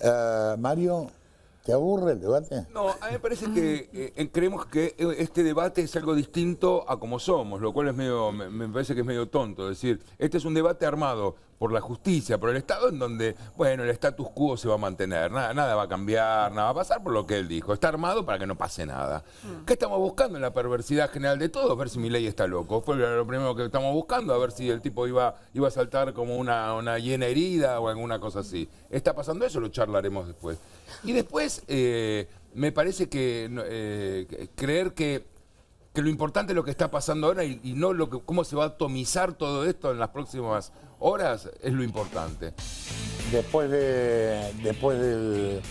Eh, Mario, ¿Te aburre el debate? No, a mí me parece que eh, eh, creemos que eh, este debate es algo distinto a como somos, lo cual es medio, me, parece que es medio tonto. Es decir, este es un debate armado por la justicia, por el Estado, en donde, bueno, el status quo se va a mantener, nada, nada va a cambiar, nada va a pasar por lo que él dijo. Está armado para que no pase nada. Mm. ¿Qué estamos buscando en la perversidad general de todo? Ver si mi ley está loco. Fue lo primero que estamos buscando, a ver si el tipo iba, iba a saltar como una, una hiena herida o alguna cosa así. Está pasando eso, lo charlaremos después. Y después eh, me parece que eh, creer que, lo importante es lo que está pasando ahora y, no lo que, cómo se va a atomizar todo esto en las próximas horas es lo importante. Después de después del